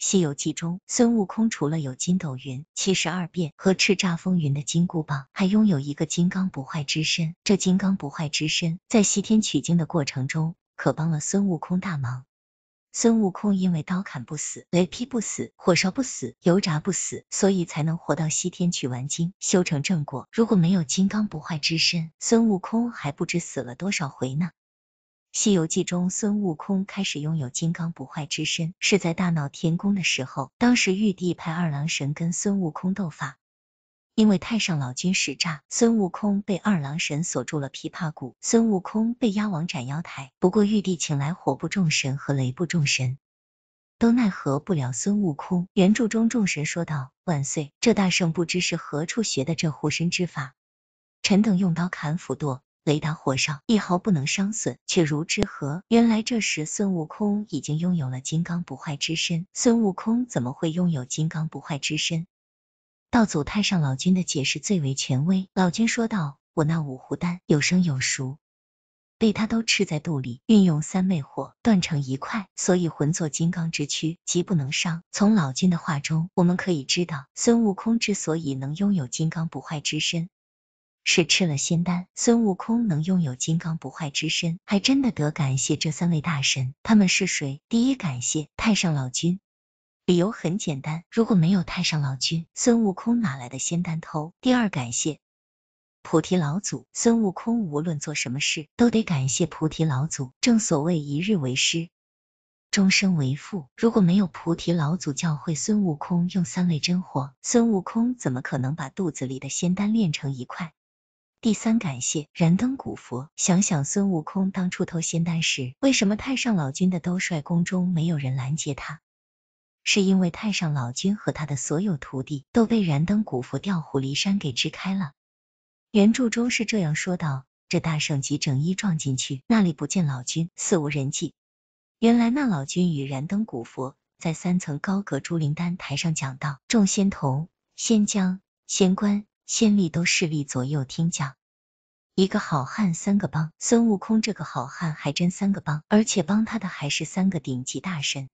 《西游记》中，孙悟空除了有筋斗云、七十二变和叱咤风云的金箍棒，还拥有一个金刚不坏之身。这金刚不坏之身，在西天取经的过程中可帮了孙悟空大忙。孙悟空因为刀砍不死、雷劈不死、火烧不死、油炸不死，所以才能活到西天取完经，修成正果。如果没有金刚不坏之身，孙悟空还不知死了多少回呢。《西游记》中，孙悟空开始拥有金刚不坏之身，是在大闹天宫的时候。当时玉帝派二郎神跟孙悟空斗法，因为太上老君使诈，孙悟空被二郎神锁住了琵琶骨，孙悟空被押往斩妖台。不过玉帝请来火部众神和雷部众神，都奈何不了孙悟空。原著中众神说道：“万岁，这大圣不知是何处学的这护身之法，臣等用刀砍斧剁。”雷打火烧，一毫不能伤损，却如之何？原来这时孙悟空已经拥有了金刚不坏之身。孙悟空怎么会拥有金刚不坏之身？道祖太上老君的解释最为权威。老君说道：“我那五湖丹有生有熟，被他都吃在肚里，运用三昧火断成一块，所以魂作金刚之躯，即不能伤。”从老君的话中，我们可以知道，孙悟空之所以能拥有金刚不坏之身。是吃了仙丹，孙悟空能拥有金刚不坏之身，还真的得感谢这三位大神。他们是谁？第一感谢太上老君，理由很简单，如果没有太上老君，孙悟空哪来的仙丹偷？第二感谢菩提老祖，孙悟空无论做什么事，都得感谢菩提老祖。正所谓一日为师，终生为父。如果没有菩提老祖教会孙悟空用三昧真火，孙悟空怎么可能把肚子里的仙丹炼成一块？第三，感谢燃灯古佛。想想孙悟空当初偷仙丹时，为什么太上老君的兜率宫中没有人拦截他？是因为太上老君和他的所有徒弟都被燃灯古佛调虎离山给支开了。原著中是这样说道：这大圣急整衣撞进去，那里不见老君，似无人迹。原来那老君与燃灯古佛在三层高阁朱灵丹台上讲道，众仙童、仙将、仙官。先例都势力左右听讲，一个好汉三个帮，孙悟空这个好汉还真三个帮，而且帮他的还是三个顶级大神。